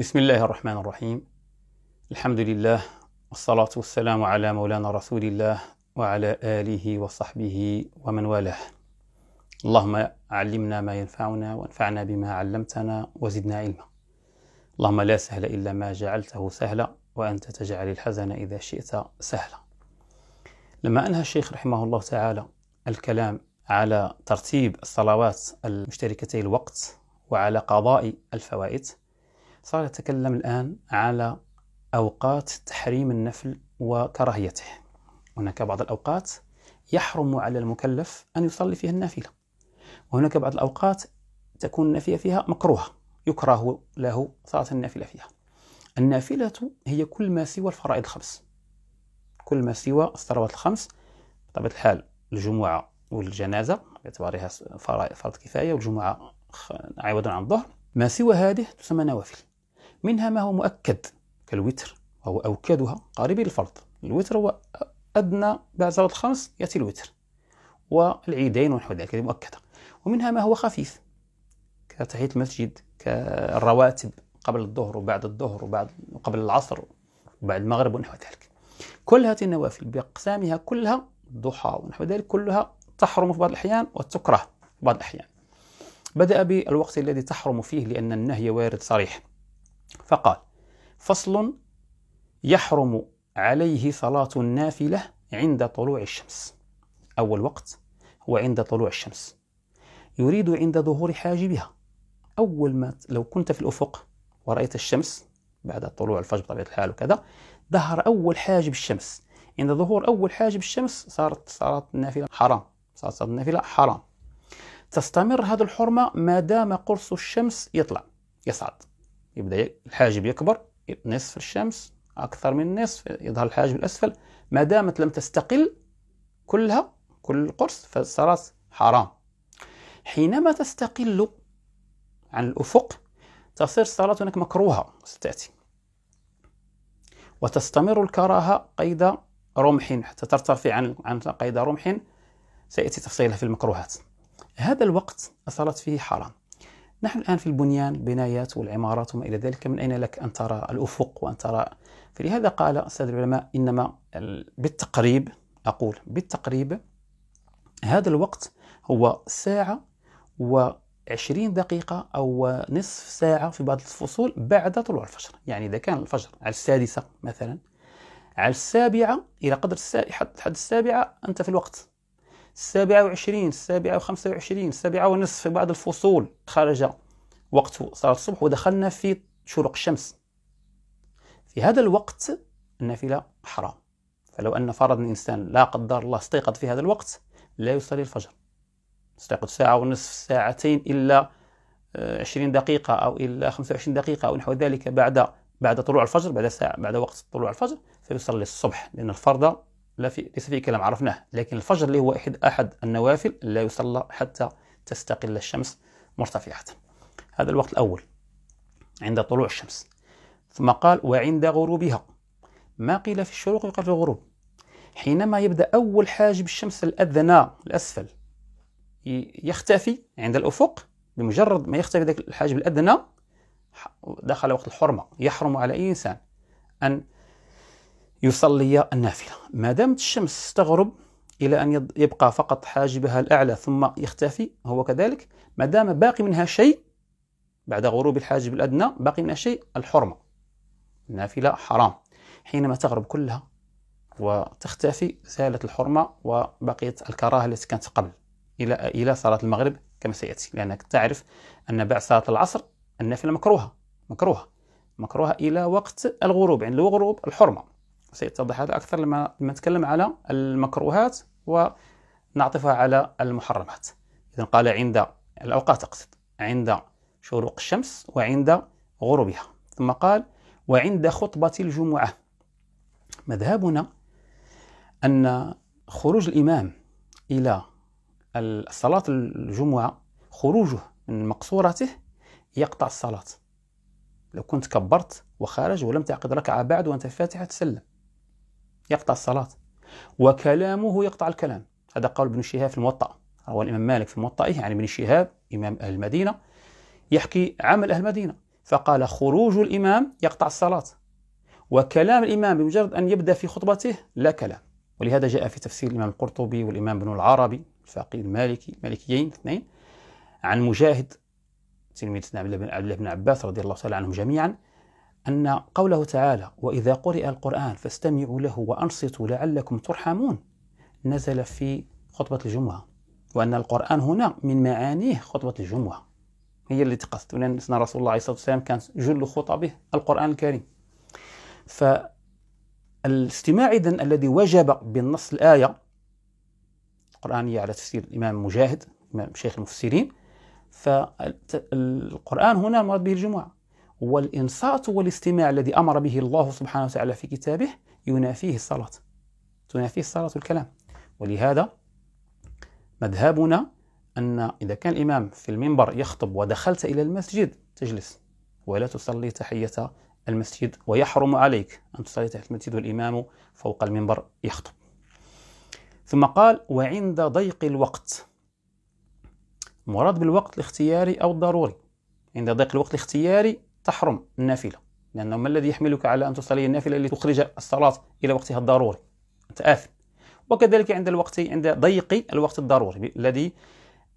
بسم الله الرحمن الرحيم الحمد لله والصلاة والسلام على مولانا رسول الله وعلى آله وصحبه ومن والاه اللهم علمنا ما ينفعنا وانفعنا بما علمتنا وزدنا علما اللهم لا سهل إلا ما جعلته سهلا وأنت تجعل الحزن إذا شئت سهلا لما أنهى الشيخ رحمه الله تعالى الكلام على ترتيب الصلوات المشتركتي الوقت وعلى قضاء الفوائد صار يتكلم الآن على أوقات تحريم النفل وكراهيته هناك بعض الأوقات يحرم على المكلف أن يصلي فيها النافلة وهناك بعض الأوقات تكون النافلة فيها مكروهة يكره له صلاة النافلة فيها النافلة هي كل ما سوى الفرائض الخمس كل ما سوى الصلوات الخمس بطبيعة الحال الجمعة والجنازة باعتبارها فرض كفاية والجمعة عوضا عن الظهر ما سوى هذه تسمى نوافل منها ما هو مؤكد كالوتر وهو أوكادها قريب الفرض الوتر هو أدنى بعد صلاة الخمس يأتي الوتر والعيدين ونحو ذلك هذه مؤكدة ومنها ما هو خفيف كتحية المسجد كالرواتب قبل الظهر وبعد الظهر وبعد وقبل العصر وبعد المغرب ونحو ذلك كل هذه النوافل بأقسامها كلها الضحى ونحو ذلك كلها تحرم في بعض الأحيان وتكره في بعض الأحيان بدأ بالوقت الذي تحرم فيه لأن النهي وارد صريح فقال فصل يحرم عليه صلاة النافلة عند طلوع الشمس أول وقت هو عند طلوع الشمس يريد عند ظهور حاجبها أول ما لو كنت في الأفق ورأيت الشمس بعد طلوع الفجر بطبيعة الحال وكذا ظهر أول حاجب الشمس عند ظهور أول حاجب الشمس صارت صارت النافلة حرام صارت صارت النافلة حرام تستمر هذه الحرمة ما دام قرص الشمس يطلع يصعد يبدأ الحاجب يكبر نصف الشمس أكثر من نصف يظهر الحاجب الأسفل ما دامت لم تستقل كلها كل القرص فصارت حرام حينما تستقل عن الأفق تصير الصلاة هناك مكروهة ستأتي وتستمر الكراهة قيد رمح حتى ترتفع عن عن قيد رمح سيأتي تفصيلها في المكروهات هذا الوقت الصلاة فيه حرام نحن الآن في البنيان البنايات والعمارات وما إلى ذلك من أين لك أن ترى الأفق وأن ترى فلهذا قال السادة العلماء إنما بالتقريب أقول بالتقريب هذا الوقت هو ساعة و دقيقة أو نصف ساعة في بعض الفصول بعد طلوع الفجر يعني إذا كان الفجر على السادسة مثلا على السابعة إلى قدر السا... حد السابعة أنت في الوقت السابعة وعشرين السابعة وخمسة وعشرين السابعة ونصف في بعض الفصول خرج وقت صلاة الصبح ودخلنا في شروق الشمس في هذا الوقت النافلة حرام فلو أن فرض الإنسان لا قدر الله استيقظ في هذا الوقت لا يصلي الفجر استيقظ ساعة ونصف ساعتين إلا 20 آه، دقيقة أو إلا 25 دقيقة أو نحو ذلك بعد بعد طلوع الفجر بعد ساعة بعد وقت طلوع الفجر فيصلي الصبح لأن الفرض لا في ليس فيه كلام عرفناه لكن الفجر اللي هو أحد أحد النوافل لا يصلى حتى تستقل الشمس مرتفعة هذا الوقت الأول عند طلوع الشمس ثم قال وعند غروبها ما قيل في الشروق يقال في الغروب حينما يبدأ أول حاجب الشمس الأدنى الأسفل يختفي عند الأفق بمجرد ما يختفي ذاك الحاجب الأدنى دخل وقت الحرمة يحرم على أي إنسان أن يصلي النافلة ما دامت الشمس تغرب إلى أن يبقى فقط حاجبها الأعلى ثم يختفي هو كذلك ما دام باقي منها شيء بعد غروب الحاجب الأدنى باقي منها شيء الحرمة النافلة حرام حينما تغرب كلها وتختفي زالت الحرمة وبقيت الكراهة التي كانت قبل إلى إلى صلاة المغرب كما سيأتي لأنك تعرف أن بعد صلاة العصر النافلة مكروهة مكروهة مكروهة إلى وقت الغروب عند يعني الغروب الحرمة سيتضح هذا أكثر لما لما نتكلم على المكروهات ونعطفها على المحرمات إذا قال عند الأوقات أقصد عند شروق الشمس وعند غروبها ثم قال وعند خطبة الجمعة مذهبنا أن خروج الإمام إلى صلاة الجمعة خروجه من مقصورته يقطع الصلاة لو كنت كبرت وخرج ولم تعقد ركعة بعد وأنت فاتحة تسلم يقطع الصلاة وكلامه يقطع الكلام هذا قول ابن شهاب في الموطأ هو الإمام مالك في موطئه يعني ابن شهاب إمام أهل المدينة يحكي عمل أهل المدينة فقال خروج الإمام يقطع الصلاة وكلام الإمام بمجرد أن يبدأ في خطبته لا كلام ولهذا جاء في تفسير الإمام القرطبي والإمام بن العربي الفقيه المالكي مالكيين اثنين عن مجاهد تلميذ عبد الله بن عباس رضي الله تعالى عنهم جميعا أن قوله تعالى وإذا قرئ القرآن فاستمعوا له وأنصتوا لعلكم ترحمون نزل في خطبة الجمعة وأن القرآن هنا من معانيه خطبة الجمعة هي اللي تقصد لأن رسول الله عليه الصلاة والسلام كان جل خطبه القرآن الكريم فالاستماع إذن الذي وجب بالنص الآية القرآنية على تفسير الإمام مجاهد إمام شيخ المفسرين فالقرآن هنا مراد به الجمعة والإنصات والاستماع الذي أمر به الله سبحانه وتعالى في كتابه ينافيه الصلاة تنافيه الصلاة الكلام ولهذا مذهبنا أن إذا كان الإمام في المنبر يخطب ودخلت إلى المسجد تجلس ولا تصلي تحية المسجد ويحرم عليك أن تصلي تحية المسجد والإمام فوق المنبر يخطب ثم قال وعند ضيق الوقت مراد بالوقت الاختياري أو الضروري عند ضيق الوقت الاختياري تحرم النافلة لأنه ما الذي يحملك على أن تصلي النافلة لتخرج الصلاة إلى وقتها الضروري أنت آثم وكذلك عند الوقت عند ضيق الوقت الضروري الذي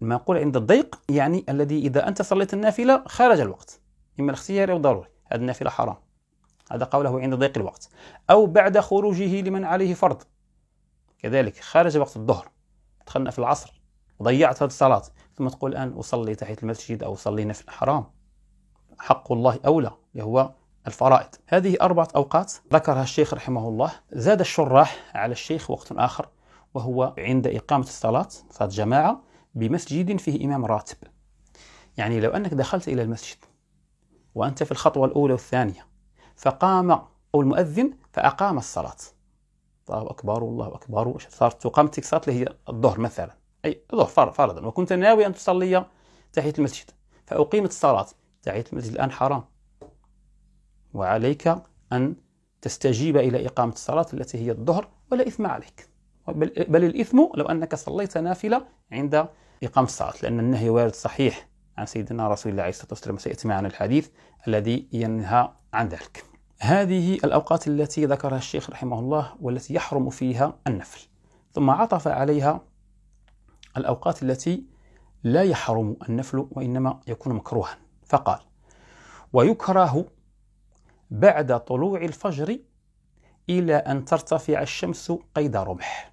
ما أقول عند الضيق يعني الذي إذا أنت صليت النافلة خارج الوقت إما الاختياري أو الضروري هذه النافلة حرام هذا قوله عند ضيق الوقت أو بعد خروجه لمن عليه فرض كذلك خارج وقت الظهر دخلنا في العصر ضيعت هذه الصلاة ثم تقول الآن أصلي تحية المسجد أو أصلي نفل حرام حق الله أولى اللي هو الفرائض هذه أربعة أوقات ذكرها الشيخ رحمه الله زاد الشراح على الشيخ وقت آخر وهو عند إقامة الصلاة صلاة جماعة بمسجد فيه إمام راتب يعني لو أنك دخلت إلى المسجد وأنت في الخطوة الأولى والثانية فقام أو المؤذن فأقام الصلاة الله أكبر والله أكبر صارت تقام صلاة اللي هي الظهر مثلا أي الظهر فرضا وكنت ناوي أن تصلي تحية المسجد فأقيمت الصلاة دعيت المسجد الآن حرام وعليك أن تستجيب إلى إقامة الصلاة التي هي الظهر ولا إثم عليك بل, بل الإثم لو أنك صليت نافلة عند إقامة الصلاة لأن النهي وارد صحيح عن سيدنا رسول الله عليه الصلاة والسلام سيأتي معنا الحديث الذي ينهى عن ذلك هذه الأوقات التي ذكرها الشيخ رحمه الله والتي يحرم فيها النفل ثم عطف عليها الأوقات التي لا يحرم النفل وإنما يكون مكروها فقال ويكره بعد طلوع الفجر إلى أن ترتفع الشمس قيد رمح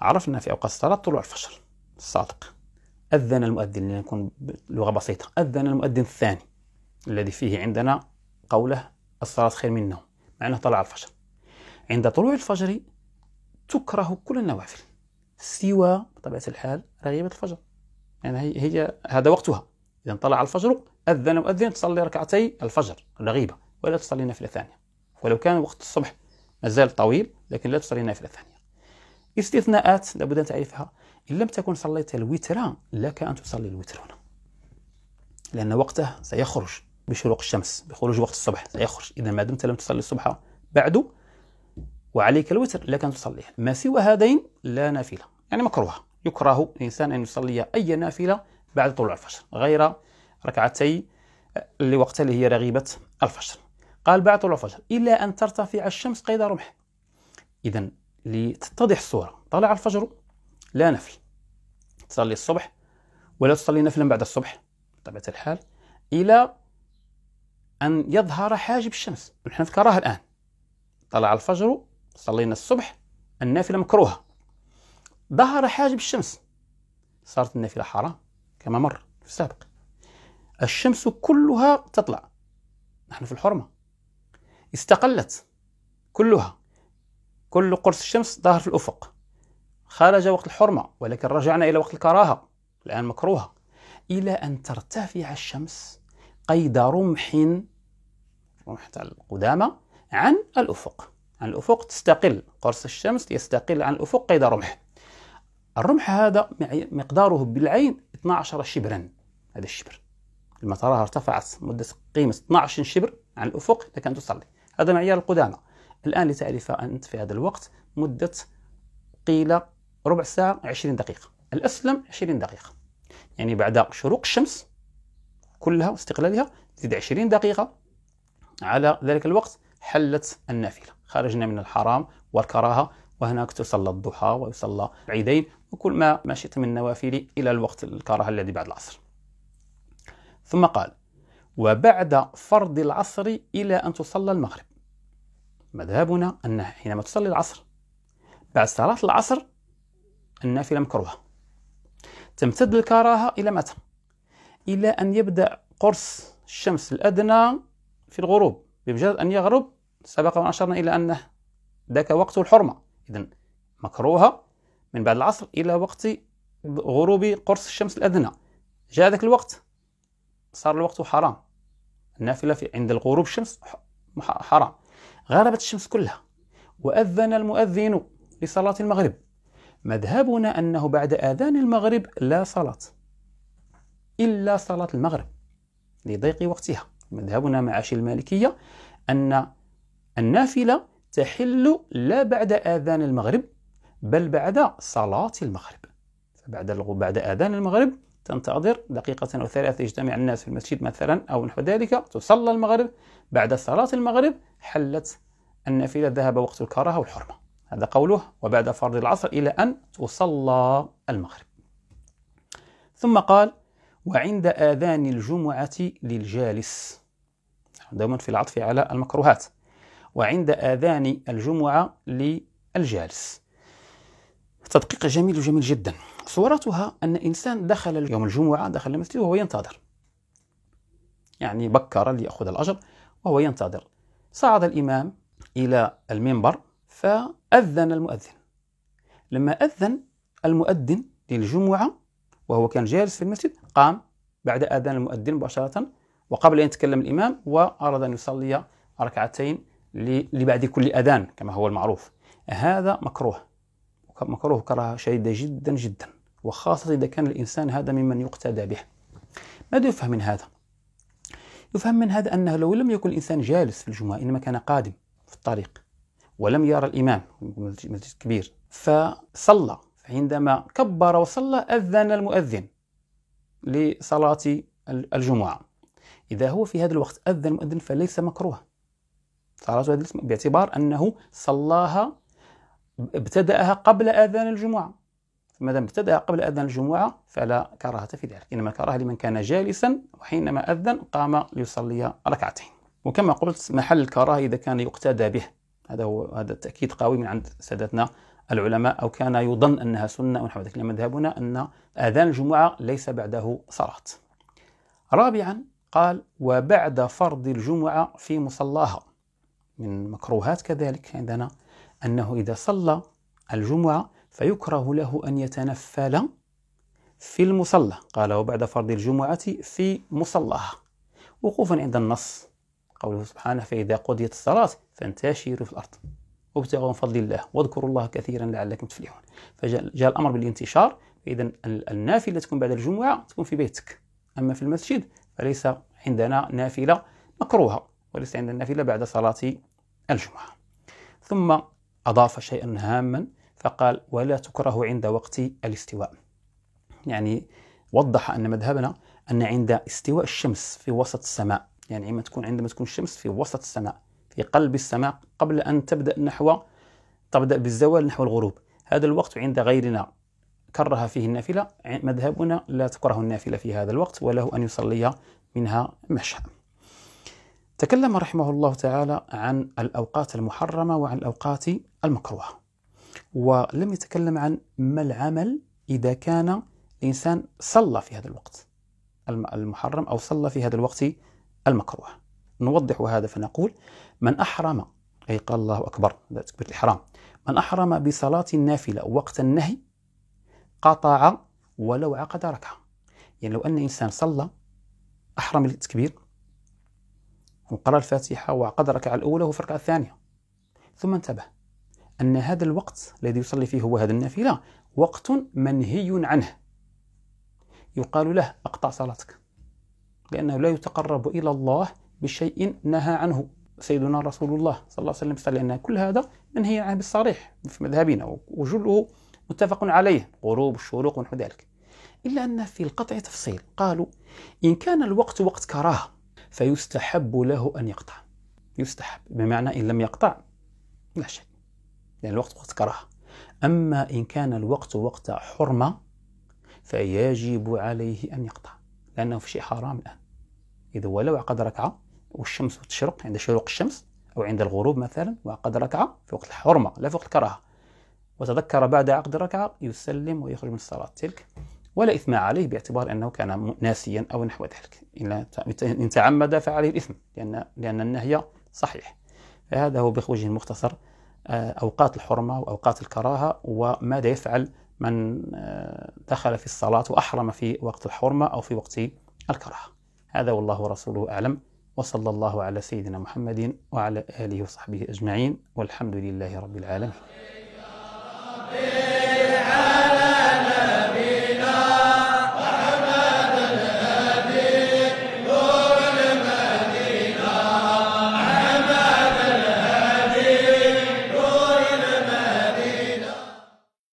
عرفنا في أوقات الصلاة طلوع الفجر الصادق أذن المؤذن لنكون بلغة بسيطة أذن المؤذن الثاني الذي فيه عندنا قوله الصلاة خير من النوم معناه طلع الفجر عند طلوع الفجر تكره كل النوافل سوى بطبيعة الحال رغيبة الفجر يعني هي هذا وقتها إذا طلع الفجر أذن وأذن تصلي ركعتي الفجر الغيبة ولا تصلي نافلة ثانية ولو كان وقت الصبح ما زال طويل لكن لا تصلي نافلة ثانية استثناءات لابد أن تعرفها إن لم تكن صليت الوتر لك أن تصلي الوتر هنا لأن وقته سيخرج بشروق الشمس بخروج وقت الصبح سيخرج إذا ما دمت لم تصلي الصبح بعد وعليك الوتر لك أن تصليه ما سوى هذين لا نافلة يعني مكروه يكره الإنسان أن يصلي أي نافلة بعد طلوع الفجر غير ركعتي لوقت اللي هي رغيبة الفجر قال بعد طلوع الفجر إلا أن ترتفع الشمس قيد رمح إذا لتتضح الصورة طلع الفجر لا نفل تصلي الصبح ولا تصلي نفلا بعد الصبح بطبيعة الحال إلى أن يظهر حاجب الشمس نحن نذكرها الآن طلع الفجر صلينا الصبح النافلة مكروهة ظهر حاجب الشمس صارت النافلة حرام كما مر في السابق الشمس كلها تطلع نحن في الحرمة استقلت كلها كل قرص الشمس ظاهر في الأفق خرج وقت الحرمة ولكن رجعنا إلى وقت الكراهة الآن مكروهة إلى أن ترتفع الشمس قيد رمح رمح تاع القدامى عن الأفق عن الأفق تستقل قرص الشمس يستقل عن الأفق قيد رمح الرمح هذا مقداره بالعين 12 شبرا هذا الشبر لما تراها ارتفعت مدة قيمة 12 شبر عن الأفق لك أن تصلي هذا معيار القدامى الآن لتعرف أنت في هذا الوقت مدة قيل ربع ساعة 20 دقيقة الأسلم 20 دقيقة يعني بعد شروق الشمس كلها واستقلالها تزيد 20 دقيقة على ذلك الوقت حلت النافلة خرجنا من الحرام والكراهة وهناك تصلى الضحى ويصلى العيدين وكل ما مشيت شئت من النوافل إلى الوقت الكراهة الذي بعد العصر ثم قال وبعد فرض العصر إلى أن تصلى المغرب مذهبنا أن حينما تصلي العصر بعد صلاة العصر النافلة مكروهة تمتد الكراهة إلى متى؟ إلى أن يبدأ قرص الشمس الأدنى في الغروب بمجرد أن يغرب سبق وأشرنا إلى أنه ذاك وقت الحرمة إذا مكروهة من بعد العصر إلى وقت غروب قرص الشمس الأدنى جاء ذاك الوقت صار الوقت حرام النافلة في عند الغروب الشمس حرام غربت الشمس كلها وأذن المؤذن لصلاة المغرب مذهبنا أنه بعد آذان المغرب لا صلاة إلا صلاة المغرب لضيق وقتها مذهبنا معاش المالكية أن النافلة تحل لا بعد اذان المغرب بل بعد صلاه المغرب بعد بعد اذان المغرب تنتظر دقيقة أو ثلاثة يجتمع الناس في المسجد مثلا أو نحو ذلك تصلى المغرب بعد صلاة المغرب حلت النافلة ذهب وقت الكراهة والحرمة هذا قوله وبعد فرض العصر إلى أن تصلى المغرب ثم قال وعند آذان الجمعة للجالس دوما في العطف على المكروهات وعند آذان الجمعة للجالس تدقيق جميل جميل جدا صورتها أن إنسان دخل يوم الجمعة دخل المسجد وهو ينتظر يعني بكر ليأخذ الأجر وهو ينتظر صعد الإمام إلى المنبر فأذن المؤذن لما أذن المؤذن للجمعة وهو كان جالس في المسجد قام بعد آذان المؤذن مباشرة وقبل أن يتكلم الإمام وأراد أن يصلي ركعتين لبعد كل أذان كما هو المعروف هذا مكروه مكروه كراهة شديدة جدا جدا وخاصة إذا كان الإنسان هذا ممن يقتدى به ماذا يفهم من هذا؟ يفهم من هذا أنه لو لم يكن الإنسان جالس في الجمعة إنما كان قادم في الطريق ولم يرى الإمام مسجد كبير فصلى عندما كبر وصلى أذن المؤذن لصلاة الجمعة إذا هو في هذا الوقت أذن المؤذن فليس مكروه صلاة هذه باعتبار أنه صلاها ابتدأها قبل أذان الجمعة ما دام ابتدأ قبل أذان الجمعة فلا كراهة في ذلك إنما كراهة لمن كان جالسا وحينما أذن قام ليصلي ركعتين وكما قلت محل الكراهة إذا كان يقتدى به هذا هو هذا التأكيد قوي من عند سادتنا العلماء أو كان يظن أنها سنة ونحو ذلك لما ذهبنا أن أذان الجمعة ليس بعده صلاة رابعا قال وبعد فرض الجمعة في مصلاها من مكروهات كذلك عندنا أنه إذا صلى الجمعة فيكره له أن يتنفل في المصلى قال وبعد فرض الجمعة في مصلاها وقوفا عند النص قوله سبحانه فإذا قضيت الصلاة فانتشروا في الأرض وابتغوا من فضل الله واذكروا الله كثيرا لعلكم تفلحون فجاء الأمر بالانتشار فإذا النافلة تكون بعد الجمعة تكون في بيتك أما في المسجد فليس عندنا نافلة مكروهة وليس عندنا نافلة بعد صلاة الجمعة ثم أضاف شيئا هاما فقال ولا تكره عند وقت الاستواء يعني وضح أن مذهبنا أن عند استواء الشمس في وسط السماء يعني عندما تكون عندما تكون الشمس في وسط السماء في قلب السماء قبل أن تبدأ نحو تبدأ بالزوال نحو الغروب هذا الوقت عند غيرنا كره فيه النافلة مذهبنا لا تكره النافلة في هذا الوقت وله أن يصلي منها ما تكلم رحمه الله تعالى عن الأوقات المحرمة وعن الأوقات المكروهة ولم يتكلم عن ما العمل إذا كان الإنسان صلى في هذا الوقت المحرم أو صلى في هذا الوقت المكروه نوضح هذا فنقول من أحرم أي قال الله أكبر تكبير الإحرام من أحرم بصلاة النافلة وقت النهي قطع ولو عقد ركعة يعني لو أن إنسان صلى أحرم التكبير وقرأ الفاتحة وعقد الركعة الأولى وفي الركعة الثانية ثم انتبه أن هذا الوقت الذي يصلي فيه هو هذا النافلة وقت منهي عنه يقال له أقطع صلاتك لأنه لا يتقرب إلى الله بشيء نهى عنه سيدنا رسول الله صلى الله عليه وسلم لأن كل هذا منهي عنه بالصريح في مذهبنا وجله متفق عليه غروب الشروق ونحو ذلك إلا أن في القطع تفصيل قالوا إن كان الوقت وقت كراهه فيستحب له أن يقطع يستحب بمعنى إن لم يقطع لا شيء لأن يعني الوقت وقت كراهة أما إن كان الوقت وقت حرمة فيجب عليه أن يقطع لأنه في شيء حرام الآن إذا ولو عقد ركعة والشمس تشرق عند شروق الشمس أو عند الغروب مثلا وعقد ركعة في وقت الحرمة لا في وقت الكراهة وتذكر بعد عقد الركعة يسلم ويخرج من الصلاة تلك ولا إثم عليه باعتبار أنه كان ناسيا أو نحو ذلك إن تعمد فعليه الإثم لأن, لأن النهي صحيح فهذا هو بوجه مختصر آه، أوقات الحرمة وأوقات الكراهة وماذا يفعل من آه، دخل في الصلاة وأحرم في وقت الحرمة أو في وقت الكراهة هذا والله ورسوله أعلم وصلى الله على سيدنا محمد وعلى آله وصحبه أجمعين والحمد لله رب العالمين